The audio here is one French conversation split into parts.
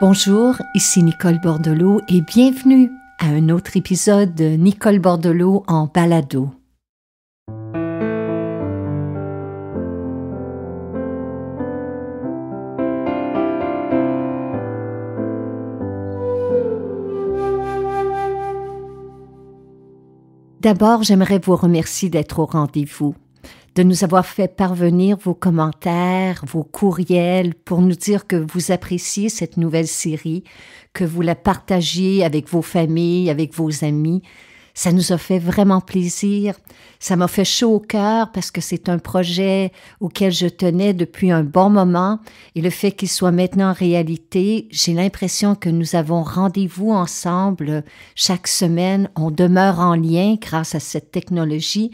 Bonjour, ici Nicole Bordelot et bienvenue à un autre épisode de Nicole Bordelot en balado. D'abord, j'aimerais vous remercier d'être au rendez-vous de nous avoir fait parvenir vos commentaires, vos courriels pour nous dire que vous appréciez cette nouvelle série, que vous la partagez avec vos familles, avec vos amis. Ça nous a fait vraiment plaisir. Ça m'a fait chaud au cœur parce que c'est un projet auquel je tenais depuis un bon moment et le fait qu'il soit maintenant réalité, j'ai l'impression que nous avons rendez-vous ensemble chaque semaine. On demeure en lien grâce à cette technologie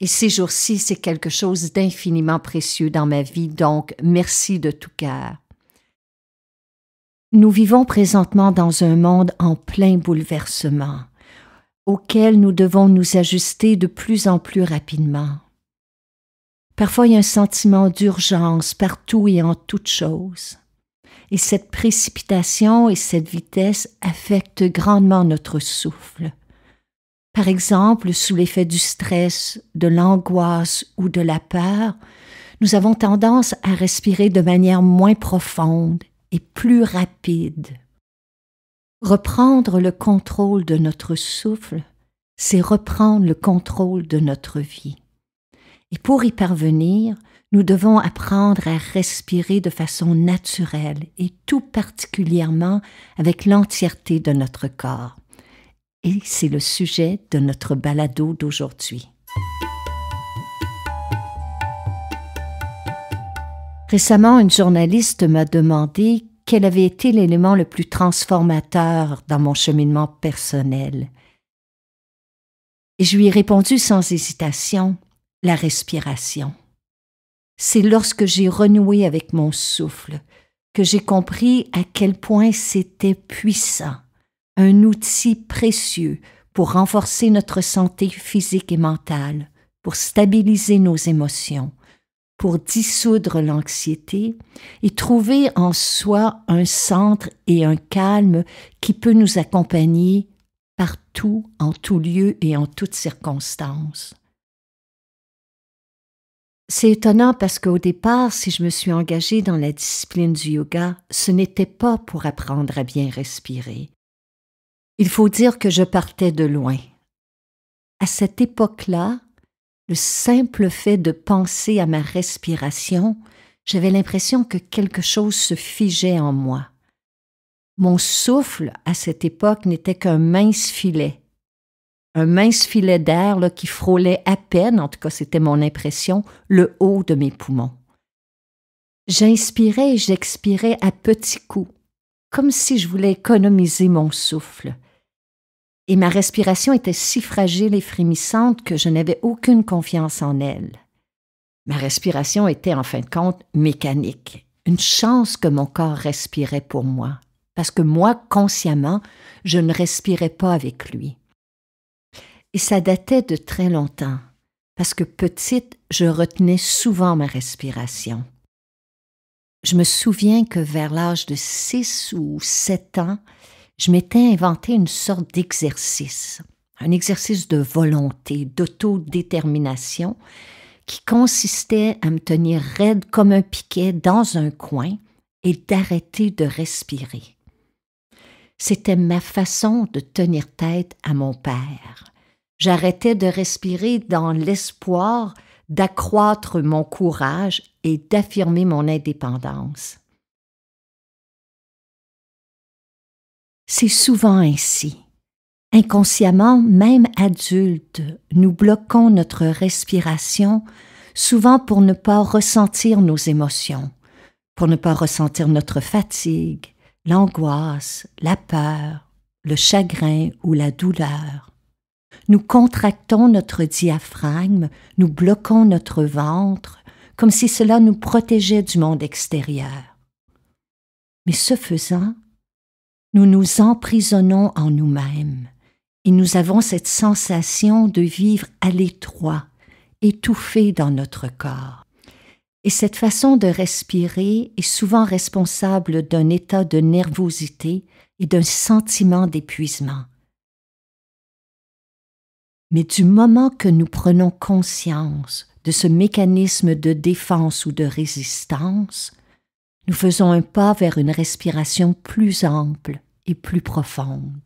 et ces jours-ci, c'est quelque chose d'infiniment précieux dans ma vie, donc merci de tout cœur. Nous vivons présentement dans un monde en plein bouleversement, auquel nous devons nous ajuster de plus en plus rapidement. Parfois, il y a un sentiment d'urgence partout et en toutes choses. Et cette précipitation et cette vitesse affectent grandement notre souffle. Par exemple, sous l'effet du stress, de l'angoisse ou de la peur, nous avons tendance à respirer de manière moins profonde et plus rapide. Reprendre le contrôle de notre souffle, c'est reprendre le contrôle de notre vie. Et pour y parvenir, nous devons apprendre à respirer de façon naturelle et tout particulièrement avec l'entièreté de notre corps et c'est le sujet de notre balado d'aujourd'hui. Récemment, une journaliste m'a demandé quel avait été l'élément le plus transformateur dans mon cheminement personnel. Et je lui ai répondu sans hésitation, la respiration. C'est lorsque j'ai renoué avec mon souffle que j'ai compris à quel point c'était puissant un outil précieux pour renforcer notre santé physique et mentale, pour stabiliser nos émotions, pour dissoudre l'anxiété et trouver en soi un centre et un calme qui peut nous accompagner partout, en tout lieu et en toutes circonstances. C'est étonnant parce qu'au départ, si je me suis engagée dans la discipline du yoga, ce n'était pas pour apprendre à bien respirer, il faut dire que je partais de loin. À cette époque-là, le simple fait de penser à ma respiration, j'avais l'impression que quelque chose se figeait en moi. Mon souffle, à cette époque, n'était qu'un mince filet. Un mince filet d'air qui frôlait à peine, en tout cas c'était mon impression, le haut de mes poumons. J'inspirais et j'expirais à petits coups, comme si je voulais économiser mon souffle et ma respiration était si fragile et frémissante que je n'avais aucune confiance en elle. Ma respiration était en fin de compte mécanique. Une chance que mon corps respirait pour moi, parce que moi, consciemment, je ne respirais pas avec lui. Et ça datait de très longtemps, parce que petite, je retenais souvent ma respiration. Je me souviens que vers l'âge de six ou sept ans, je m'étais inventé une sorte d'exercice, un exercice de volonté, d'autodétermination, qui consistait à me tenir raide comme un piquet dans un coin et d'arrêter de respirer. C'était ma façon de tenir tête à mon père. J'arrêtais de respirer dans l'espoir d'accroître mon courage et d'affirmer mon indépendance. C'est souvent ainsi. Inconsciemment, même adultes, nous bloquons notre respiration, souvent pour ne pas ressentir nos émotions, pour ne pas ressentir notre fatigue, l'angoisse, la peur, le chagrin ou la douleur. Nous contractons notre diaphragme, nous bloquons notre ventre, comme si cela nous protégeait du monde extérieur. Mais ce faisant, nous nous emprisonnons en nous-mêmes et nous avons cette sensation de vivre à l'étroit, étouffé dans notre corps. Et cette façon de respirer est souvent responsable d'un état de nervosité et d'un sentiment d'épuisement. Mais du moment que nous prenons conscience de ce mécanisme de défense ou de résistance, nous faisons un pas vers une respiration plus ample, et plus profonde.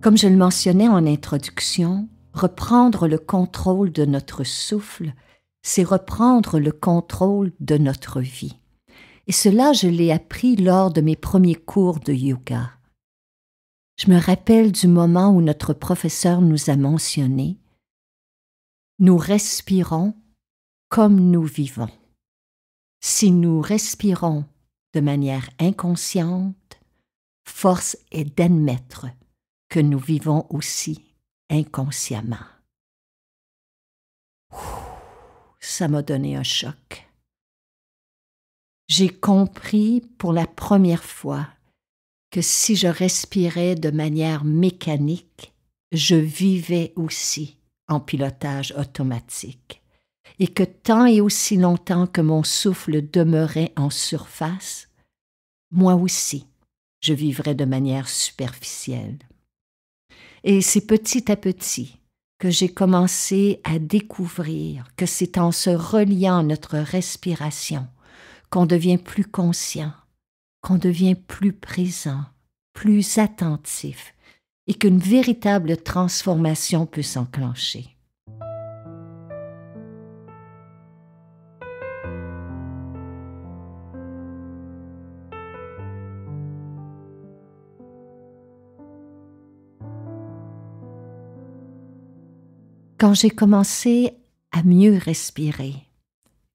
Comme je le mentionnais en introduction, reprendre le contrôle de notre souffle, c'est reprendre le contrôle de notre vie. Et cela, je l'ai appris lors de mes premiers cours de yoga. Je me rappelle du moment où notre professeur nous a mentionné nous respirons comme nous vivons. Si nous respirons de manière inconsciente, force est d'admettre que nous vivons aussi inconsciemment. Ça m'a donné un choc. J'ai compris pour la première fois que si je respirais de manière mécanique, je vivais aussi en pilotage automatique, et que tant et aussi longtemps que mon souffle demeurait en surface, moi aussi, je vivrais de manière superficielle. Et c'est petit à petit que j'ai commencé à découvrir que c'est en se reliant à notre respiration qu'on devient plus conscient, qu'on devient plus présent, plus attentif, et qu'une véritable transformation peut s'enclencher. Quand j'ai commencé à mieux respirer,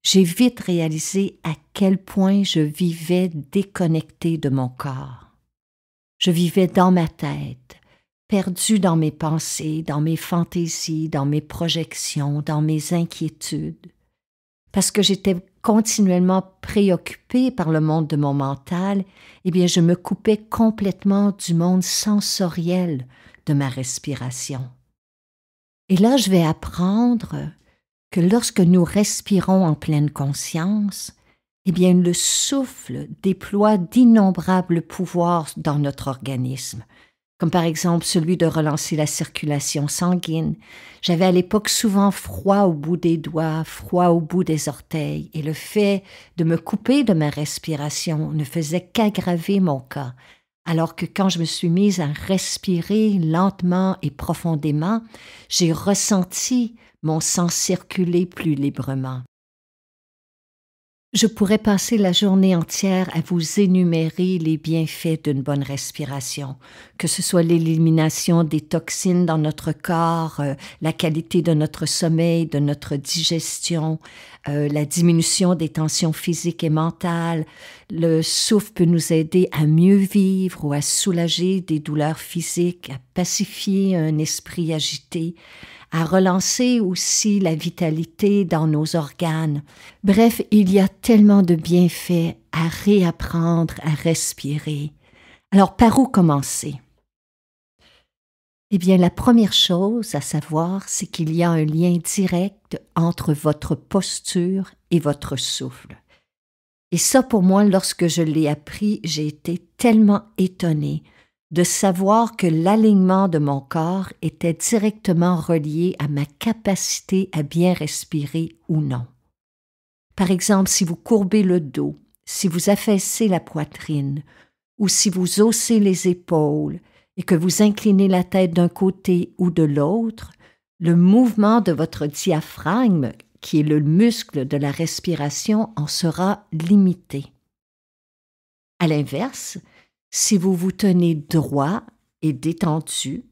j'ai vite réalisé à quel point je vivais déconnecté de mon corps. Je vivais dans ma tête, perdu dans mes pensées, dans mes fantaisies, dans mes projections, dans mes inquiétudes, parce que j'étais continuellement préoccupée par le monde de mon mental, eh bien je me coupais complètement du monde sensoriel de ma respiration. Et là, je vais apprendre que lorsque nous respirons en pleine conscience, eh bien le souffle déploie d'innombrables pouvoirs dans notre organisme, comme par exemple celui de relancer la circulation sanguine. J'avais à l'époque souvent froid au bout des doigts, froid au bout des orteils, et le fait de me couper de ma respiration ne faisait qu'aggraver mon cas, alors que quand je me suis mise à respirer lentement et profondément, j'ai ressenti mon sang circuler plus librement. Je pourrais passer la journée entière à vous énumérer les bienfaits d'une bonne respiration, que ce soit l'élimination des toxines dans notre corps, euh, la qualité de notre sommeil, de notre digestion, euh, la diminution des tensions physiques et mentales. Le souffle peut nous aider à mieux vivre ou à soulager des douleurs physiques, à pacifier un esprit agité, à relancer aussi la vitalité dans nos organes. Bref, il y a tellement de bienfaits à réapprendre à respirer. Alors, par où commencer Eh bien, la première chose à savoir, c'est qu'il y a un lien direct entre votre posture et votre souffle. Et ça, pour moi, lorsque je l'ai appris, j'ai été tellement étonnée de savoir que l'alignement de mon corps était directement relié à ma capacité à bien respirer ou non. Par exemple, si vous courbez le dos, si vous affaissez la poitrine, ou si vous haussez les épaules et que vous inclinez la tête d'un côté ou de l'autre, le mouvement de votre diaphragme, qui est le muscle de la respiration, en sera limité. À l'inverse, si vous vous tenez droit et détendu,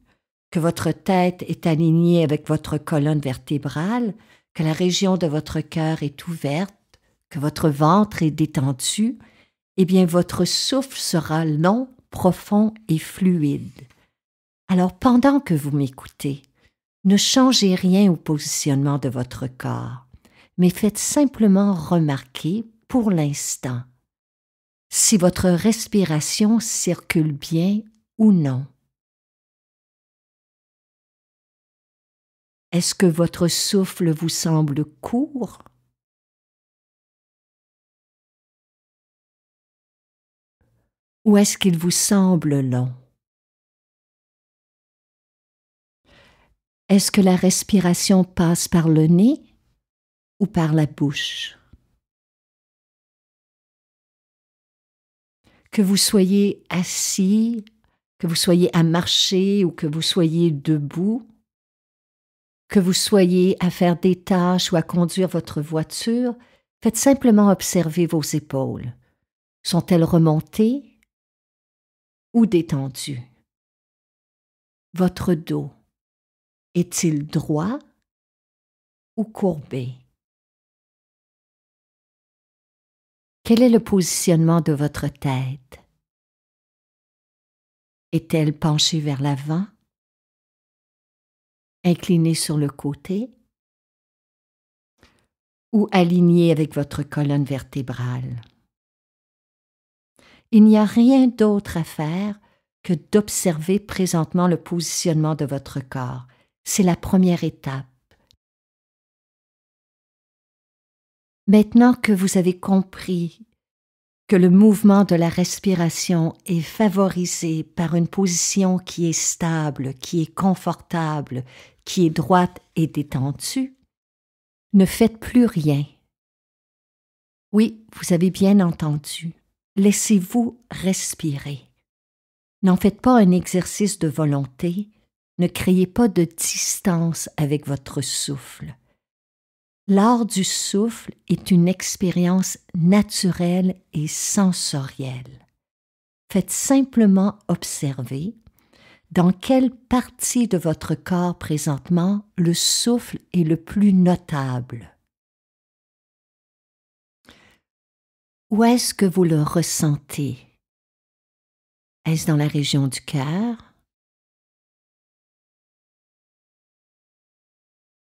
que votre tête est alignée avec votre colonne vertébrale, que la région de votre cœur est ouverte, que votre ventre est détendu, eh bien votre souffle sera long, profond et fluide. Alors pendant que vous m'écoutez, ne changez rien au positionnement de votre corps, mais faites simplement remarquer, pour l'instant, si votre respiration circule bien ou non. Est-ce que votre souffle vous semble court Ou est-ce qu'il vous semble long Est-ce que la respiration passe par le nez ou par la bouche que vous soyez assis, que vous soyez à marcher ou que vous soyez debout, que vous soyez à faire des tâches ou à conduire votre voiture, faites simplement observer vos épaules. Sont-elles remontées ou détendues Votre dos est-il droit ou courbé Quel est le positionnement de votre tête Est-elle penchée vers l'avant Inclinée sur le côté Ou alignée avec votre colonne vertébrale Il n'y a rien d'autre à faire que d'observer présentement le positionnement de votre corps. C'est la première étape. Maintenant que vous avez compris que le mouvement de la respiration est favorisé par une position qui est stable, qui est confortable, qui est droite et détendue, ne faites plus rien. Oui, vous avez bien entendu. Laissez-vous respirer. N'en faites pas un exercice de volonté, ne créez pas de distance avec votre souffle. L'art du souffle est une expérience naturelle et sensorielle. Faites simplement observer dans quelle partie de votre corps présentement le souffle est le plus notable. Où est-ce que vous le ressentez Est-ce dans la région du cœur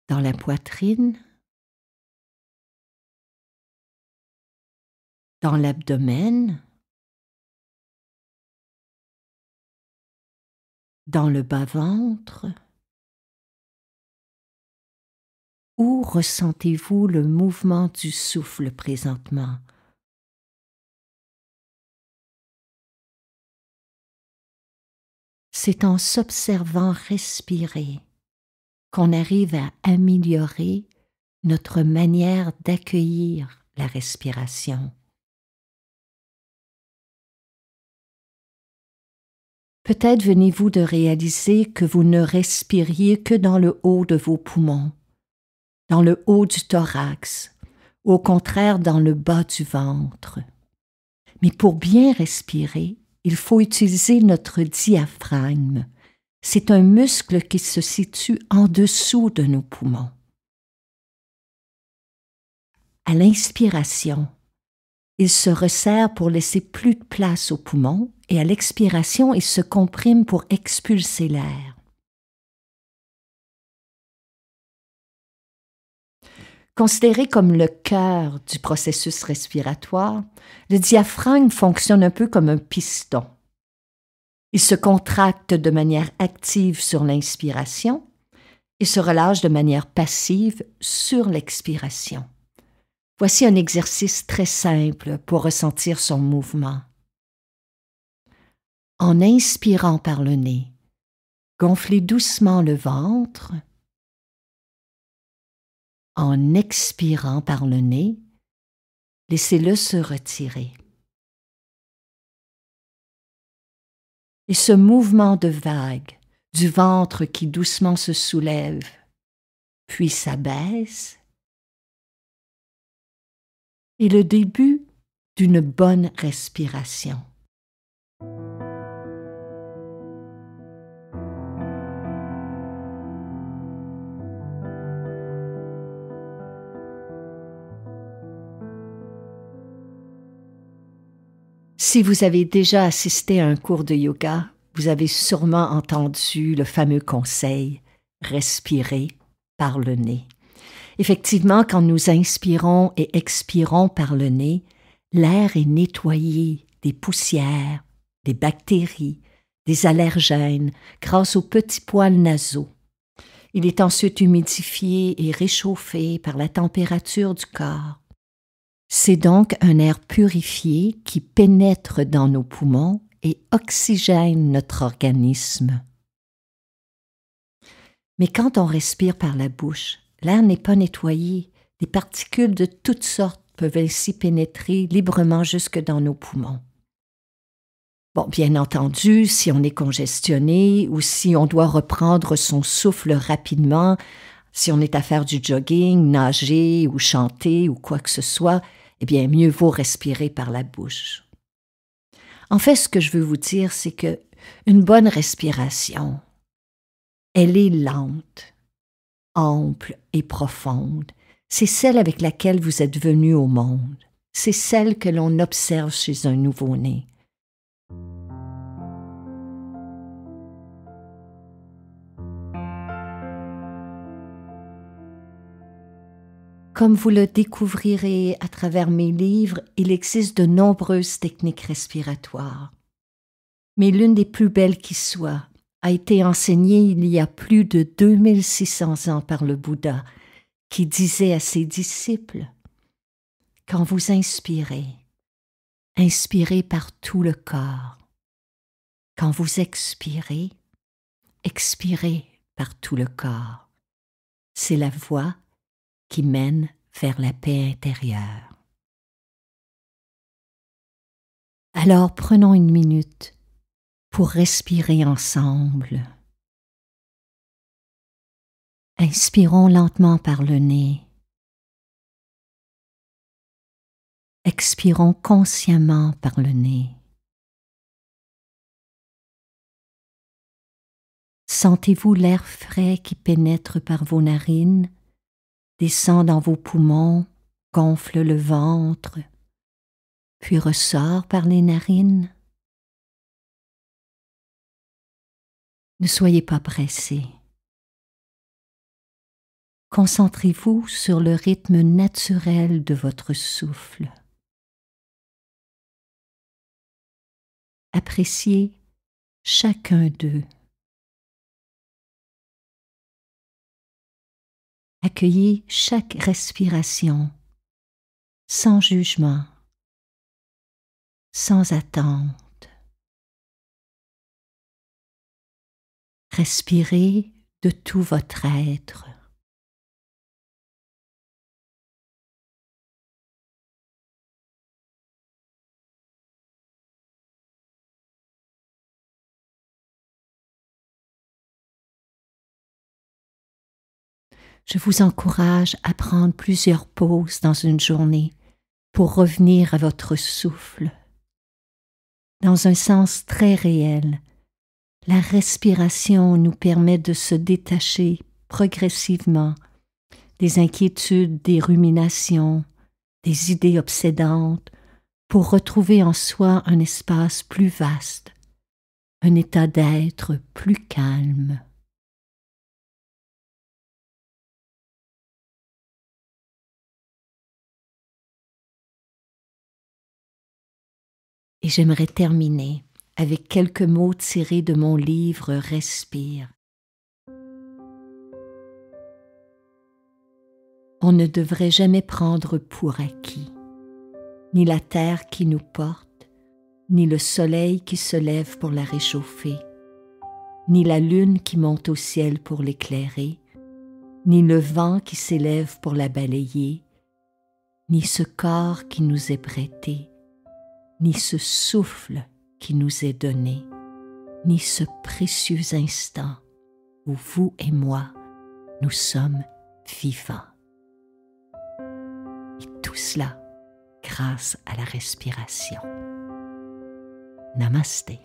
Dans la poitrine dans l'abdomen, dans le bas-ventre Où ressentez-vous le mouvement du souffle présentement C'est en s'observant respirer qu'on arrive à améliorer notre manière d'accueillir la respiration. Peut-être venez-vous de réaliser que vous ne respiriez que dans le haut de vos poumons, dans le haut du thorax, au contraire dans le bas du ventre. Mais pour bien respirer, il faut utiliser notre diaphragme. C'est un muscle qui se situe en dessous de nos poumons. À l'inspiration, il se resserre pour laisser plus de place aux poumons et à l'expiration, il se comprime pour expulser l'air. Considéré comme le cœur du processus respiratoire, le diaphragme fonctionne un peu comme un piston. Il se contracte de manière active sur l'inspiration et se relâche de manière passive sur l'expiration. Voici un exercice très simple pour ressentir son mouvement en inspirant par le nez. Gonflez doucement le ventre en expirant par le nez. Laissez-le se retirer. Et ce mouvement de vague du ventre qui doucement se soulève, puis s'abaisse, est le début d'une bonne respiration. Si vous avez déjà assisté à un cours de yoga, vous avez sûrement entendu le fameux conseil respirer par le nez. Effectivement, quand nous inspirons et expirons par le nez, l'air est nettoyé des poussières, des bactéries, des allergènes grâce aux petits poils nasaux. Il est ensuite humidifié et réchauffé par la température du corps c'est donc un air purifié qui pénètre dans nos poumons et oxygène notre organisme. Mais quand on respire par la bouche, l'air n'est pas nettoyé. Des particules de toutes sortes peuvent ainsi pénétrer librement jusque dans nos poumons. Bon, bien entendu, si on est congestionné ou si on doit reprendre son souffle rapidement si on est à faire du jogging, nager ou chanter ou quoi que ce soit, eh bien mieux vaut respirer par la bouche. En fait, ce que je veux vous dire, c'est que une bonne respiration, elle est lente, ample et profonde. C'est celle avec laquelle vous êtes venu au monde. C'est celle que l'on observe chez un nouveau-né. Comme vous le découvrirez à travers mes livres, il existe de nombreuses techniques respiratoires. Mais l'une des plus belles qui soit a été enseignée il y a plus de 2600 ans par le Bouddha, qui disait à ses disciples Quand vous inspirez, inspirez par tout le corps. Quand vous expirez, expirez par tout le corps. C'est la voie qui mène vers la paix intérieure. Alors prenons une minute pour respirer ensemble. Inspirons lentement par le nez. Expirons consciemment par le nez. Sentez-vous l'air frais qui pénètre par vos narines descend dans vos poumons, gonfle le ventre, puis ressort par les narines. Ne soyez pas pressé. Concentrez-vous sur le rythme naturel de votre souffle. Appréciez chacun d'eux. Accueillez chaque respiration, sans jugement, sans attente. Respirez de tout votre être. je vous encourage à prendre plusieurs pauses dans une journée pour revenir à votre souffle. Dans un sens très réel, la respiration nous permet de se détacher progressivement des inquiétudes, des ruminations, des idées obsédantes, pour retrouver en soi un espace plus vaste, un état d'être plus calme. Et j'aimerais terminer avec quelques mots tirés de mon livre Respire. On ne devrait jamais prendre pour acquis ni la terre qui nous porte, ni le soleil qui se lève pour la réchauffer, ni la lune qui monte au ciel pour l'éclairer, ni le vent qui s'élève pour la balayer, ni ce corps qui nous est prêté, ni ce souffle qui nous est donné, ni ce précieux instant où vous et moi, nous sommes vivants. Et tout cela grâce à la respiration. Namasté.